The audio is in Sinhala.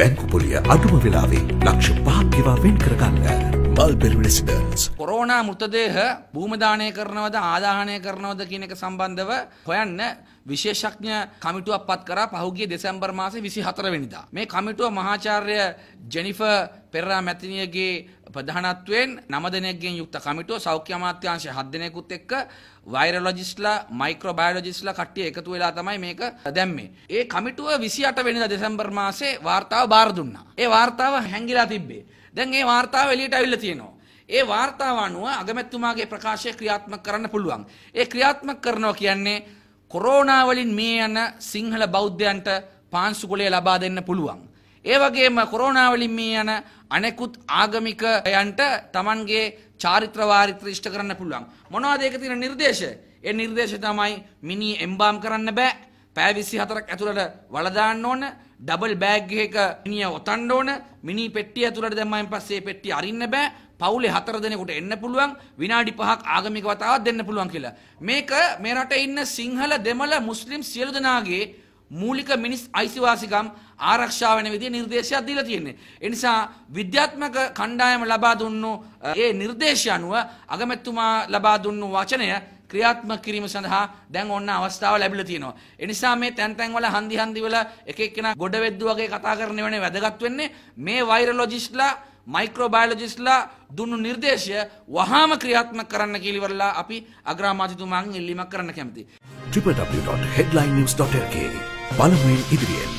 බැංකු පොලිය අඩුම වෙලාවේ ලක්ෂ පහක් ගෙවා වෙන් කරගන්න. මල්පෙරවිඩ සිඩන්ස්. කොරෝනා මෘතදේහ භූමදානය කරනවද ආදාහනය කරනවද කියන එක සම්බන්ධව හොයන්න විශේෂඥ කමිටුවක් පත් කරා පහුගිය දෙසැම්බර් මාසේ 24 වෙනිදා. මේ කමිටුව මහාචාර්ය ජෙනිෆර් පෙරරා මැතිණියගේ ප්‍රධානත්වයෙන් නම දෙනෙක්ගෙන් යුක්ත කමිටුව සෞඛ්‍ය අමාත්‍යාංශය හත් දෙනෙකුත් එක්ක වෛරොලොජිස්ට්ලා මයික්‍රෝබයොලොජිස්ට්ලා කට්ටිය එකතු වෙලා තමයි මේක දැම්මේ. ඒ කමිටුව 28 වෙනිදා දෙසැම්බර් මාසේ වාර්තාව බාර දුන්නා. ඒ වාර්තාව හැංගිලා තිබ්බේ. දැන් ඒ වාර්තාව එළියට අවිල්ල තියෙනවා. ඒ වාර්තාව අනුව අගමැතිතුමාගේ ප්‍රකාශය ක්‍රියාත්මක කරන්න පුළුවන්. ඒ ක්‍රියාත්මක කරනවා කියන්නේ කොරෝනා වලින් මේ යන සිංහල බෞද්ධයන්ට පාංශුකුලය ලබා දෙන්න පුළුවන්. ඒ වගේම කොරෝනා වලින් මේ යන අනෙකුත් ආගමිකයන්ට Tamanගේ චාරිත්‍ර වාරිත්‍ර ඉෂ්ට කරන්න පුළුවන්. මොනවද ඒක තියෙන නිර්දේශය? ඒ නිර්දේශය තමයි මිනි එම්බාම් කරන්න බෑ. පැය 24ක් ඇතුළට වල දාන්න ඕන. ඩබල් බෑග් එක මිනිය ඔතන්න ඕන මිනි පෙට්ටිය ඇතුළට දැම්මයින් පස්සේ පෙට්ටිය අරින්න බෑ පවුලේ හතර දෙනෙකුට එන්න පුළුවන් විනාඩි 5ක් ආගමික වතාවක් දෙන්න පුළුවන් කියලා. මේක මේ රටේ ඉන්න සිංහල දෙමළ මුස්ලිම් සියලු දෙනාගේ මූලික මිනිස් අයිතිවාසිකම් ආරක්ෂා වෙන විදිහේ නිර්දේශයක් දීලා තියෙන්නේ. ඒ නිසා විද්‍යාත්මක කණ්ඩායම ලබා දුන්නු ඒ නිර්දේශය අනුව අගමැතිතුමා ලබා දුන්නු වචනය ක්‍රියාත්මක කිරීම සඳහා දැන් ඔන්න අවස්ථාව ලැබිලා තියෙනවා. ඒ නිසා මේ තැන් තැන් වල හන්දි හන්දි වල එක එක්කෙනා ගොඩ වෙද්දු වගේ කතා කරන වෙන්නේ වැදගත් වෙන්නේ මේ වෛරොලොජිස්ට්ලා මයික්‍රෝබයොලොජිස්ට්ලා දුන්නු නිර්දේශය වහාම ක්‍රියාත්මක කරන්න කියලා ඉවරලා අපි අග්‍රාමාත්‍යතුමාගෙන් ඉල්ලීමක් කරන්න කැමතියි. www.headlinenews.lk බලමින් ඉදිරියෙන්